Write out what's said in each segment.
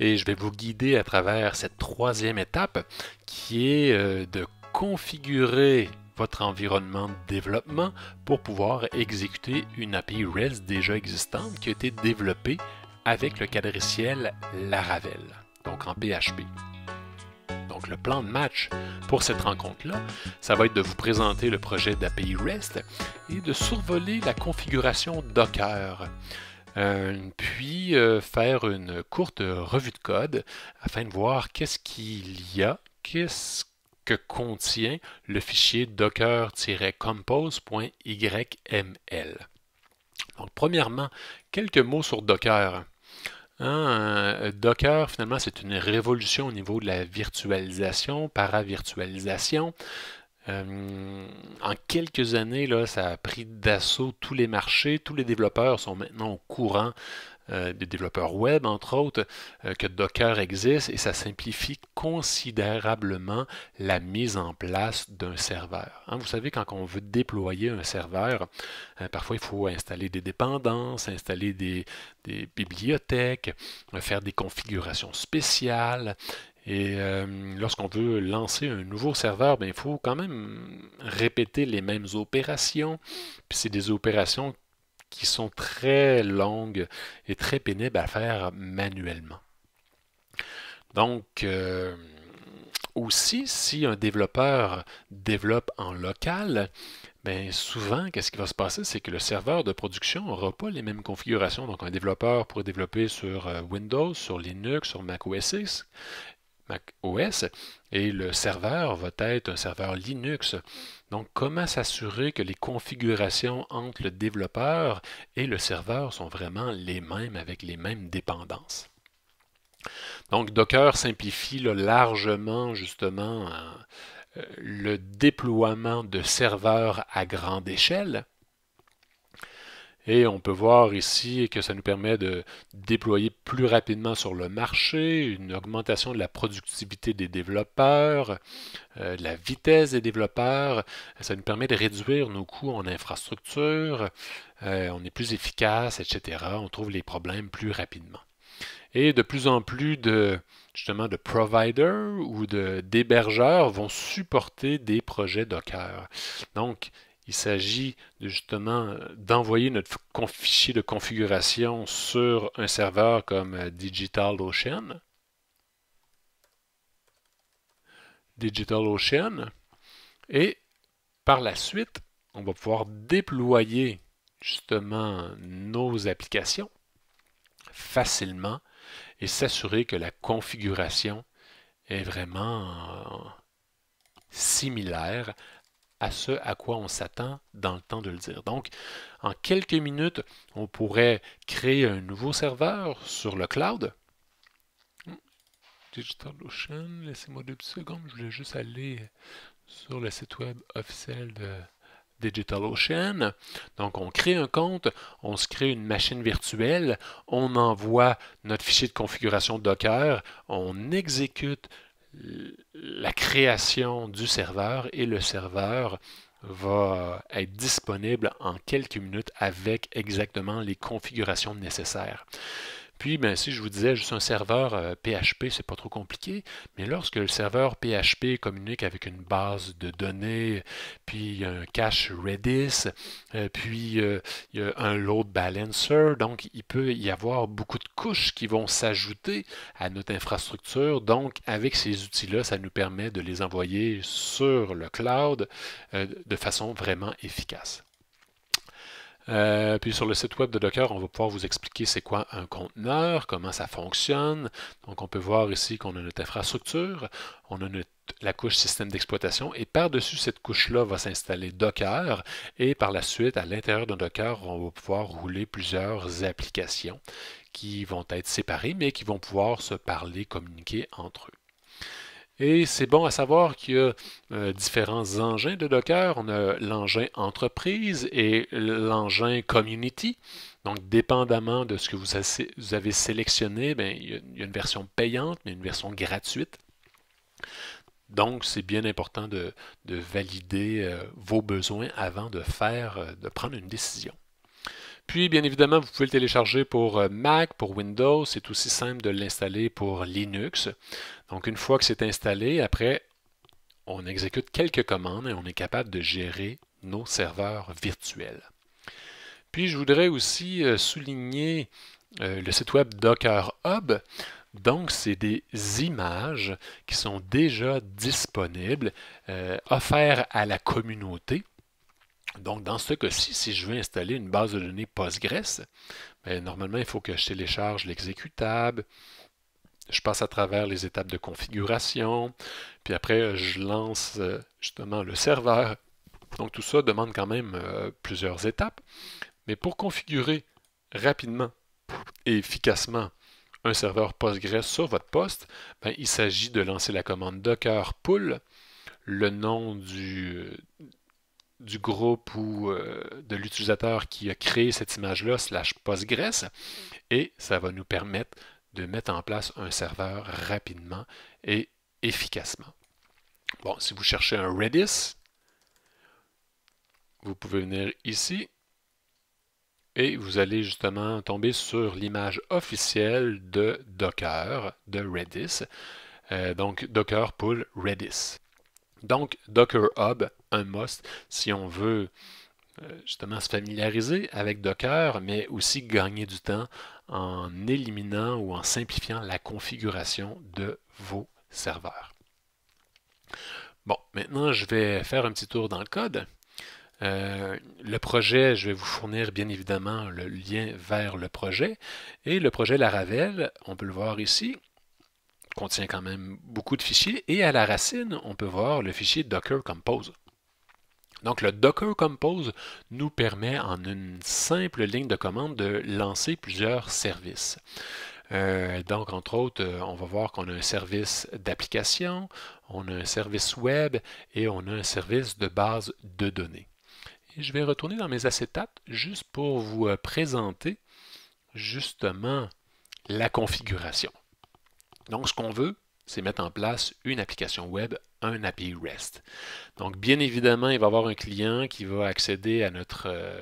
et je vais vous guider à travers cette troisième étape qui est euh, de configurer votre environnement de développement pour pouvoir exécuter une API REST déjà existante qui a été développée avec le quadriciel Laravel, donc en PHP. Donc le plan de match pour cette rencontre-là, ça va être de vous présenter le projet d'API REST et de survoler la configuration Docker. Euh, puis euh, faire une courte revue de code afin de voir qu'est-ce qu'il y a, qu'est-ce que contient le fichier docker-compose.yml. Donc, premièrement, quelques mots sur Docker. Hein, euh, Docker, finalement, c'est une révolution au niveau de la virtualisation, paravirtualisation. Euh, en quelques années, là, ça a pris d'assaut tous les marchés. Tous les développeurs sont maintenant au courant euh, des développeurs web, entre autres, euh, que Docker existe et ça simplifie considérablement la mise en place d'un serveur. Hein, vous savez, quand on veut déployer un serveur, parfois il faut installer des dépendances, installer des bibliothèques, faire des configurations spéciales et euh, lorsqu'on veut lancer un nouveau serveur, ben, il faut quand même répéter les mêmes opérations. Puis c'est des opérations qui sont très longues et très pénibles à faire manuellement. Donc, euh, aussi, si un développeur développe en local, ben, souvent, qu'est-ce qui va se passer, c'est que le serveur de production n'aura pas les mêmes configurations. Donc, un développeur pourrait développer sur euh, Windows, sur Linux, sur Mac OS X, Mac OS et le serveur va être un serveur Linux. Donc, comment s'assurer que les configurations entre le développeur et le serveur sont vraiment les mêmes avec les mêmes dépendances? Donc, Docker simplifie largement justement euh, le déploiement de serveurs à grande échelle et on peut voir ici que ça nous permet de déployer plus rapidement sur le marché, une augmentation de la productivité des développeurs, euh, de la vitesse des développeurs. Ça nous permet de réduire nos coûts en infrastructure. Euh, on est plus efficace, etc. On trouve les problèmes plus rapidement. Et de plus en plus de justement de providers ou d'hébergeurs vont supporter des projets Docker. Donc, il s'agit de, justement euh, d'envoyer notre fichier de configuration sur un serveur comme euh, DigitalOcean. DigitalOcean. Et par la suite, on va pouvoir déployer justement nos applications facilement et s'assurer que la configuration est vraiment euh, similaire à ce à quoi on s'attend dans le temps de le dire. Donc, en quelques minutes, on pourrait créer un nouveau serveur sur le cloud. DigitalOcean, laissez-moi deux secondes, je voulais juste aller sur le site web officiel de DigitalOcean. Donc, on crée un compte, on se crée une machine virtuelle, on envoie notre fichier de configuration Docker, on exécute la création du serveur et le serveur va être disponible en quelques minutes avec exactement les configurations nécessaires. Puis, ben, si je vous disais juste un serveur PHP, euh, PHP, n'est pas trop compliqué, mais lorsque le serveur PHP communique avec une base de données, puis un cache Redis, euh, puis euh, un load balancer, donc il peut y avoir beaucoup de couches qui vont s'ajouter à notre infrastructure. Donc, avec ces outils-là, ça nous permet de les envoyer sur le cloud de façon vraiment efficace. Euh, puis sur le site web de Docker, on va pouvoir vous expliquer c'est quoi un conteneur, comment ça fonctionne. Donc on peut voir ici qu'on a notre infrastructure, on a la couche système d'exploitation et par-dessus cette couche-là va s'installer Docker et par la suite, à l'intérieur de Docker, on va pouvoir rouler plusieurs applications qui vont être séparées mais qui vont pouvoir se parler, communiquer entre eux. Et c'est bon à savoir qu'il y a euh, différents engins de Docker. On a l'engin entreprise et l'engin community. Donc, dépendamment de ce que vous avez sélectionné, ben, il y a une version payante, mais une version gratuite. Donc, c'est bien important de, valider euh, vos besoins avant de faire, euh, de prendre une décision. Puis, bien évidemment, vous pouvez le télécharger pour euh, Mac, pour Windows. C'est aussi simple de l'installer pour Linux. Donc, une fois que c'est installé, après, on exécute quelques commandes et on est capable de gérer nos serveurs virtuels. Puis, je voudrais aussi euh, souligner euh, le site web Docker Hub. Donc, c'est des images qui sont déjà disponibles, offertes à la communauté. Donc, dans ce cas-ci, si je veux installer une base de données Postgres, ben, normalement, il faut que je télécharge l'exécutable, je passe à travers les étapes de configuration, puis après, je lance euh, justement le serveur. Donc, tout ça demande quand même euh, plusieurs étapes. Mais pour configurer rapidement et efficacement un serveur Postgres sur votre poste, ben, il s'agit de lancer la commande docker pull, le nom du, du groupe ou euh, de l'utilisateur qui a créé cette image-là, slash Postgres, mm. et ça va nous permettre de mettre en place un serveur rapidement et efficacement. Bon, si vous cherchez un Redis, vous pouvez venir ici et vous allez justement tomber sur l'image officielle de Docker, de Redis. Euh, donc Docker Pool Redis. Donc, Docker Hub, un must si on veut euh, justement se familiariser avec Docker, mais aussi gagner du temps en éliminant ou en simplifiant la configuration de vos serveurs. Bon, maintenant je vais faire un petit tour dans le code. Euh, le projet, je vais vous fournir bien évidemment le lien vers le projet. Et le projet Laravel, on peut le voir ici, contient quand même beaucoup de fichiers. Et à la racine, on peut voir le fichier Docker Compose. Donc le Docker Compose nous permet en une simple ligne de commande de lancer plusieurs services. Euh, donc, entre autres, euh, on va voir qu'on a un service d'application, on a un service web et on a un service de base de données. Et je vais retourner dans mes acetates juste pour vous euh, présenter justement la configuration. Donc, ce qu'on veut, c'est mettre en place une application web, un API REST. Donc, bien évidemment, il va y avoir un client qui va accéder à notre euh,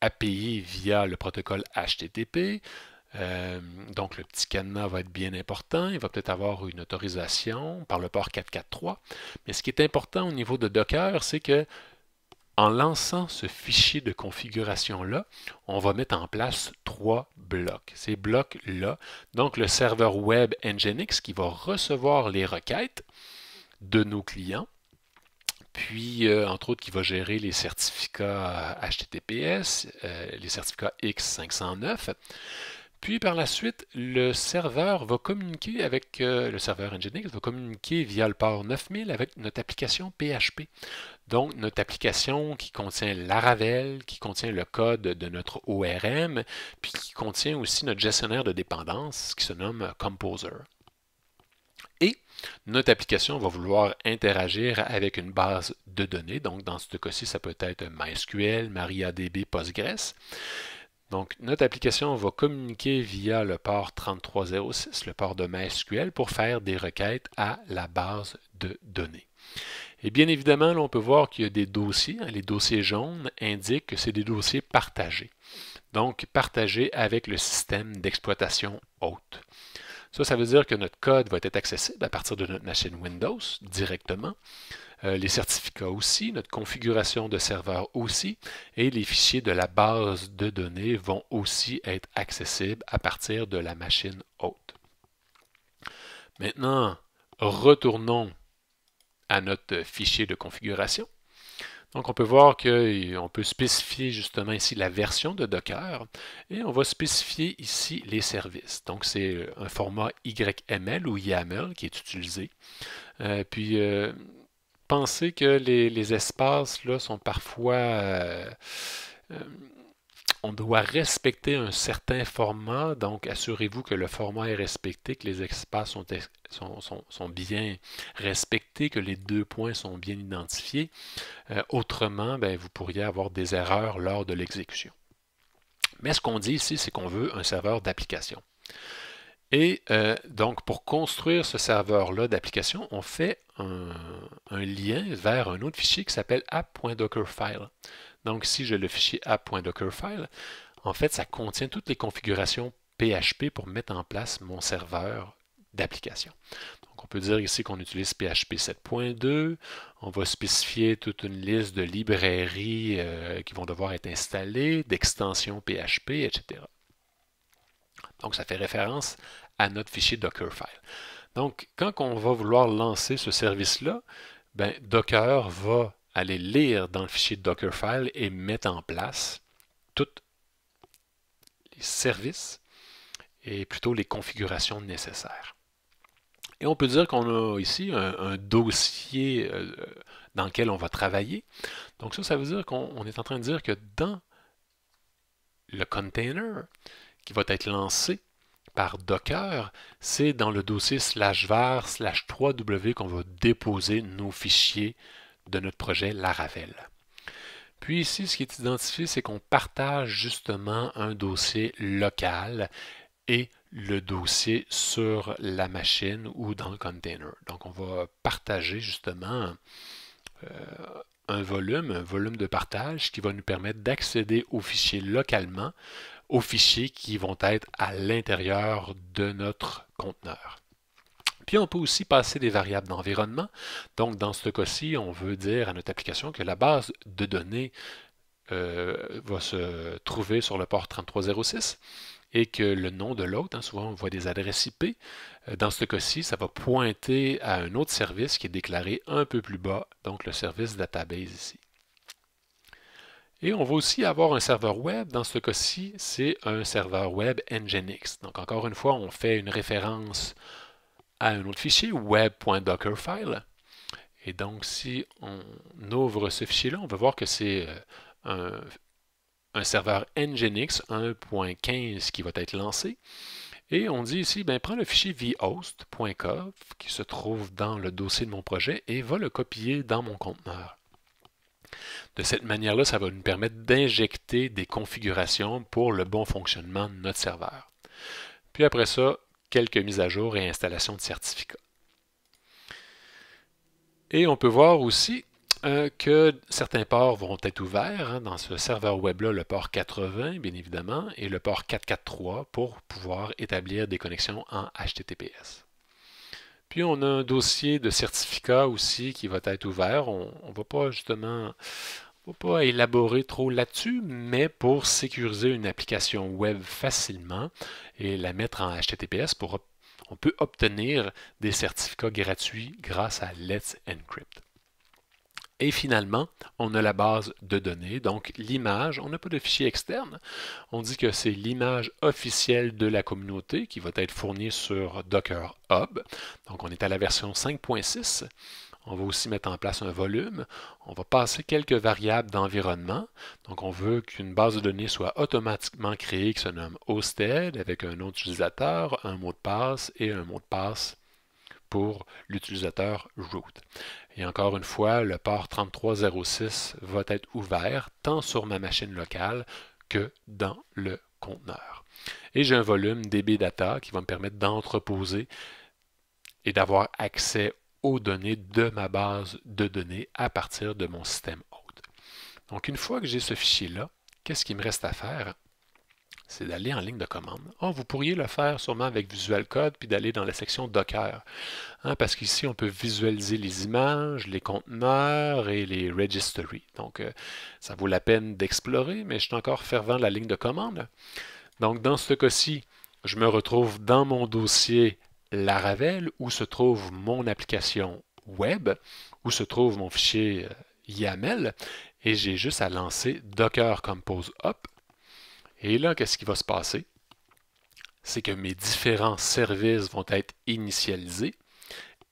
API via le protocole HTTP. Euh, donc, le petit cadenas va être bien important. Il va peut-être avoir une autorisation par le port 443. Mais ce qui est important au niveau de Docker, c'est que en lançant ce fichier de configuration-là, on va mettre en place trois blocs. Ces blocs-là, donc le serveur web Nginx qui va recevoir les requêtes de nos clients, puis euh, entre autres qui va gérer les certificats HTTPS, euh, les certificats X509. Puis par la suite, le serveur va communiquer avec euh, le serveur Nginx va communiquer via le port 9000 avec notre application PHP. Donc notre application qui contient Laravel, qui contient le code de notre ORM, puis qui contient aussi notre gestionnaire de dépendance qui se nomme Composer. Et notre application va vouloir interagir avec une base de données. Donc dans ce cas-ci, ça peut être MySQL, MariaDB, Postgres. Donc, notre application va communiquer via le port 3306, le port de MySQL, pour faire des requêtes à la base de données. Et bien évidemment, là, on peut voir qu'il y a des dossiers. Hein, les dossiers jaunes indiquent que c'est des dossiers partagés. Donc, partagés avec le système d'exploitation hôte. Ça, ça veut dire que notre code va être accessible à partir de notre machine Windows directement. Euh, les certificats aussi, notre configuration de serveur aussi, et les fichiers de la base de données vont aussi être accessibles à partir de la machine hôte. Maintenant, retournons à notre fichier de configuration. Donc, on peut voir qu'on peut spécifier justement ici la version de Docker et on va spécifier ici les services. Donc, c'est euh, un format YML ou YAML qui est utilisé. Euh, puis, Pensez que les, espaces là, sont parfois... Euh, euh, on doit respecter un certain format, donc assurez-vous que le format est respecté, que les espaces sont, sont, bien respectés, que les deux points sont bien identifiés. Euh, autrement, ben vous pourriez avoir des erreurs lors de l'exécution. Mais ce qu'on dit ici, c'est qu'on veut un serveur d'application. Et euh, donc, pour construire ce serveur-là d'application, on fait un, lien vers un autre fichier qui s'appelle app.dockerfile. Donc, si j'ai le fichier app.dockerfile, en fait, ça contient toutes les configurations PHP pour mettre en place mon serveur d'application. Donc, on peut dire ici qu'on utilise PHP 7.2. On va spécifier toute une liste de librairies euh, qui vont devoir être installées, d'extensions PHP, etc. Donc, ça fait référence à notre fichier Dockerfile. Donc, quand on va vouloir lancer ce service-là, ben, Docker va aller lire dans le fichier Dockerfile et mettre en place tous les services et plutôt les configurations nécessaires. Et on peut dire qu'on a ici un, un, dossier euh, dans lequel on va travailler. Donc ça, ça veut dire qu'on est en train de dire que dans le container qui va être lancé, par Docker, c'est dans le dossier slash var slash 3w qu'on va déposer nos fichiers de notre projet Laravel. Puis ici, ce qui est identifié, c'est qu'on partage justement un dossier local et le dossier sur la machine ou dans le container. Donc, on va partager justement euh, un volume, un volume de partage qui va nous permettre d'accéder aux fichiers localement aux fichiers qui vont être à l'intérieur de notre conteneur. Puis on peut aussi passer des variables d'environnement. Donc dans ce cas-ci, on veut dire à notre application que la base de données euh, va se trouver sur le port 3306 et que le nom de l'autre, hein, souvent on voit des adresses IP, euh, dans ce cas-ci, ça va pointer à un autre service qui est déclaré un peu plus bas, donc le service database ici. Et on va aussi avoir un serveur web. Dans ce cas-ci, c'est un serveur web Nginx. Donc encore une fois, on fait une référence à un autre fichier, web.dockerfile. Et donc, si on ouvre ce fichier-là, on va voir que c'est euh, un, serveur Nginx 1.15 qui va être lancé. Et on dit ici, ben, prends le fichier vhost.conf qui se trouve dans le dossier de mon projet et va le copier dans mon conteneur. De cette manière-là, ça va nous permettre d'injecter des configurations pour le bon fonctionnement de notre serveur. Puis après ça, quelques mises à jour et installations de certificats. Et on peut voir aussi euh, que certains ports vont être ouverts. Hein. dans ce serveur web-là, le port 80, bien évidemment, et le port 443 pour pouvoir établir des connexions en HTTPS. Puis on a un dossier de certificat aussi qui va être ouvert. On ne va pas justement pas élaborer trop là-dessus, mais pour sécuriser une application web facilement et la mettre en HTTPS, on peut obtenir des certificats gratuits grâce à Let's Encrypt. Et finalement, on a la base de données, donc l'image. On n'a pas de fichier externe. On dit que c'est l'image officielle de la communauté qui va être fournie sur Docker Hub. Donc on est à la version 5.6. On va aussi mettre en place un volume. On va passer quelques variables d'environnement. Donc, on veut qu'une base de données soit automatiquement créée qui se nomme Hosted avec un nom d'utilisateur, un mot de passe et un mot de passe pour l'utilisateur root. Et encore une fois, le port 3306 va être ouvert tant sur ma machine locale que dans le conteneur. Et j'ai un volume DB Data qui va me permettre d'entreposer et d'avoir accès aux données de ma base de données à partir de mon système hôte. Donc, une fois que j'ai ce fichier-là, qu'est-ce qu'il me reste à faire? c'est d'aller en ligne de commande. Oh, vous pourriez le faire sûrement avec Visual Code, puis d'aller dans la section Docker. Hein, parce qu'ici, on peut visualiser les images, les conteneurs et les registries. Donc, euh, ça vaut la peine d'explorer, mais je suis encore fervent de la ligne de commande. Donc, dans ce cas-ci, je me retrouve dans mon dossier Laravel, où se trouve mon application web, où se trouve mon fichier euh, YAML, et j'ai juste à lancer Docker Compose Up et là, qu'est-ce qui va se passer? C'est que mes différents services vont être initialisés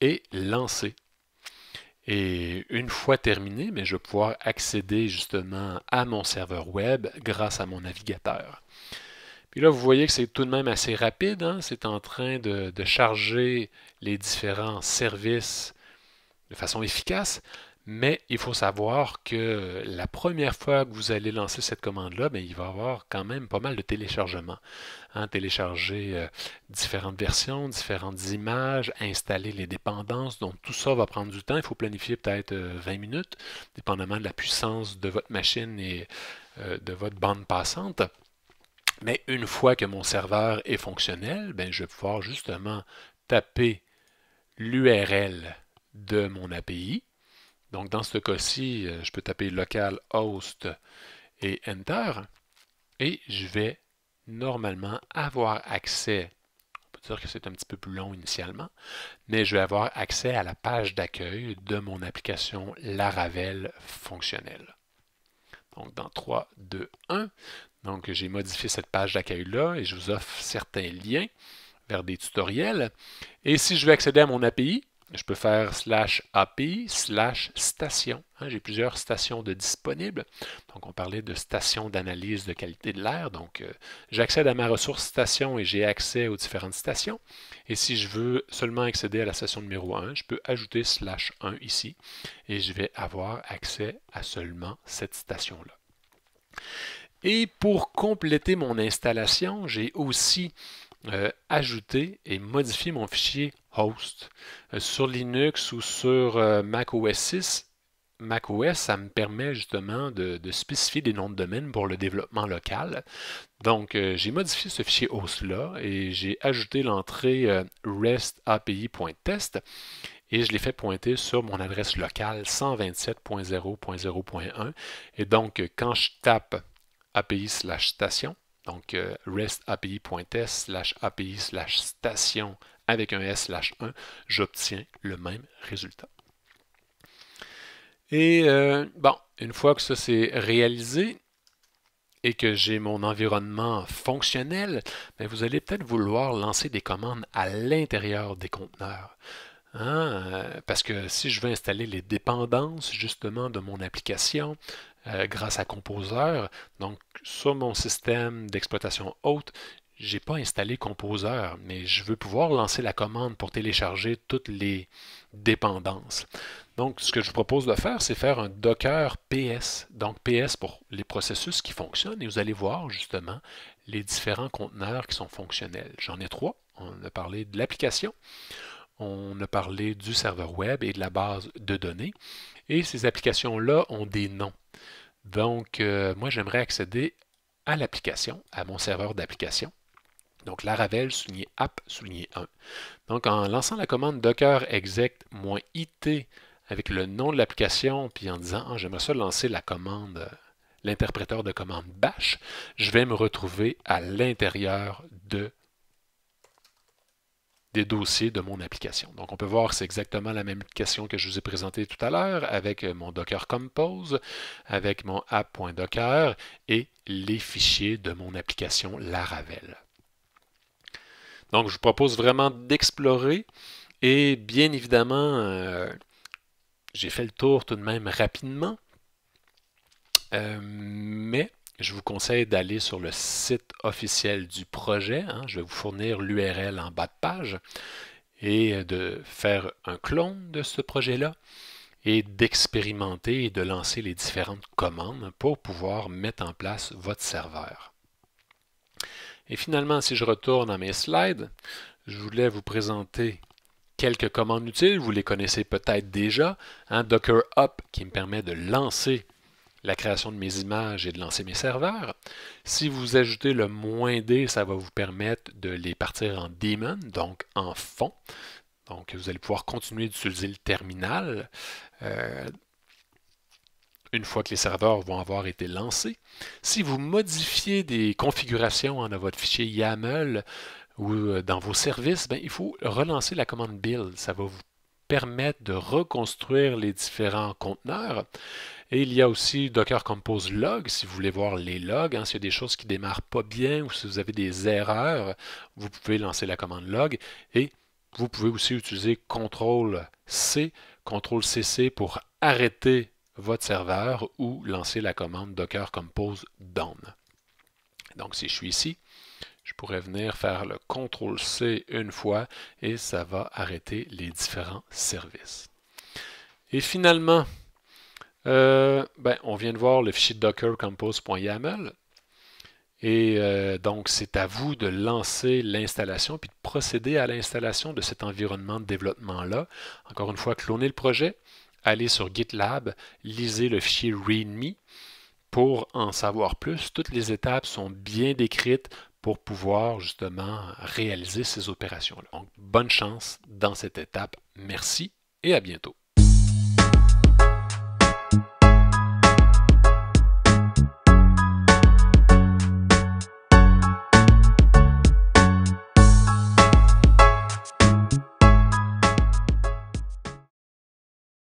et lancés. Et une fois terminé, je vais pouvoir accéder justement à mon serveur web grâce à mon navigateur. Puis là, vous voyez que c'est tout de même assez rapide. Hein. C'est en train de, charger les différents services de façon efficace. Mais il faut savoir que la première fois que vous allez lancer cette commande-là, ben, il va y avoir quand même pas mal de téléchargements. Hein. télécharger euh, différentes versions, différentes images, installer les dépendances. Donc tout ça va prendre du temps. Il faut planifier peut-être 20 euh, minutes, dépendamment de la puissance de votre machine et euh, de votre bande passante. Mais une fois que mon serveur est fonctionnel, ben je vais pouvoir justement taper l'URL de mon API donc, dans ce cas-ci, euh, je peux taper local host et Enter. Et je vais normalement avoir accès, on peut dire que c'est un petit peu plus long initialement, mais je vais avoir accès à la page d'accueil de mon application Laravel fonctionnelle. Donc, dans 3, 2, 1. Donc, j'ai modifié cette page d'accueil-là et je vous offre certains liens vers des tutoriels. Et si je veux accéder à mon API, je peux faire slash API, slash station. Hein, j'ai plusieurs stations de disponibles. Donc, on parlait de station d'analyse de qualité de l'air. Donc, euh, j'accède à ma ressource station et j'ai accès aux différentes stations. Et si je veux seulement accéder à la station numéro 1, je peux ajouter slash 1 ici et je vais avoir accès à seulement cette station-là. Et pour compléter mon installation, j'ai aussi euh, ajouter et modifier mon fichier host. Euh, sur Linux ou sur macOS euh, Mac OS 6, macOS, ça me permet justement de, spécifier des noms de domaine pour le développement local. Donc, j'ai modifié ce fichier host-là et j'ai ajouté l'entrée rest restapi.test et je l'ai fait pointer sur mon adresse locale 127.0.0.1. Et donc, quand je tape api slash station, donc, euh, REST slash API slash station avec un S slash 1, j'obtiens le même résultat. Et euh, bon, une fois que ça s'est réalisé et que j'ai mon environnement fonctionnel, ben, vous allez peut-être vouloir lancer des commandes à l'intérieur des conteneurs. Hein, euh, parce que si je veux installer les dépendances justement de mon application, euh, grâce à Composer. Donc, sur mon système d'exploitation haute, n'ai pas installé Composer, mais je veux pouvoir lancer la commande pour télécharger toutes les dépendances. Donc, ce que je vous propose de faire, c'est faire un Docker PS. Donc, PS pour les processus qui fonctionnent et vous allez voir justement les différents conteneurs qui sont fonctionnels. J'en ai trois. On a parlé de l'application, on a parlé du serveur web et de la base de données. Et ces applications-là ont des noms. Donc, euh, moi, j'aimerais accéder à l'application, à mon serveur d'application. Donc, Laravel, souligné app, souligné 1. Donc, en lançant la commande docker exec-it avec le nom de l'application, puis en disant ah, j'aimerais ça lancer la commande, euh, l'interpréteur de commande bash, je vais me retrouver à l'intérieur de des dossiers de mon application. Donc on peut voir c'est exactement la même question que je vous ai présentée tout à l'heure avec euh, mon Docker Compose, avec mon app.docker et les fichiers de mon application Laravel. Donc je vous propose vraiment d'explorer et bien évidemment euh, j'ai fait le tour tout de même rapidement. Euh, mais je vous conseille d'aller sur le site officiel du projet. Hein. je vais vous fournir l'URL en bas de page et de faire un clone de ce projet-là et d'expérimenter et de lancer les différentes commandes pour pouvoir mettre en place votre serveur. Et finalement, si je retourne à mes slides, je voulais vous présenter quelques commandes utiles. Vous les connaissez peut-être déjà. Un hein. Docker Up qui me permet de lancer la création de mes images et de lancer mes serveurs. Si vous ajoutez le moins D, ça va vous permettre de les partir en daemon, donc en fond. Donc, vous allez pouvoir continuer d'utiliser le terminal euh, une fois que les serveurs vont avoir été lancés. Si vous modifiez des configurations dans votre fichier YAML ou euh, dans vos services, ben, il faut relancer la commande build. Ça va vous permettent de reconstruire les différents conteneurs. Et il y a aussi Docker Compose Log, si vous voulez voir les logs, hein, s'il y a des choses qui ne démarrent pas bien ou si vous avez des erreurs, vous pouvez lancer la commande log. Et vous pouvez aussi utiliser CTRL C, CTRL CC pour arrêter votre serveur ou lancer la commande Docker Compose Down. Donc si je suis ici, je pourrais venir faire le CTRL C une fois et ça va arrêter les différents services. Et finalement, euh, ben, on vient de voir le fichier docker compose.yaml. Et euh, donc, c'est à vous de lancer l'installation puis de procéder à l'installation de cet environnement de développement-là. Encore une fois, clonez le projet, allez sur GitLab, lisez le fichier README pour en savoir plus. Toutes les étapes sont bien décrites pour pouvoir justement réaliser ces opérations-là. Donc, bonne chance dans cette étape. Merci et à bientôt.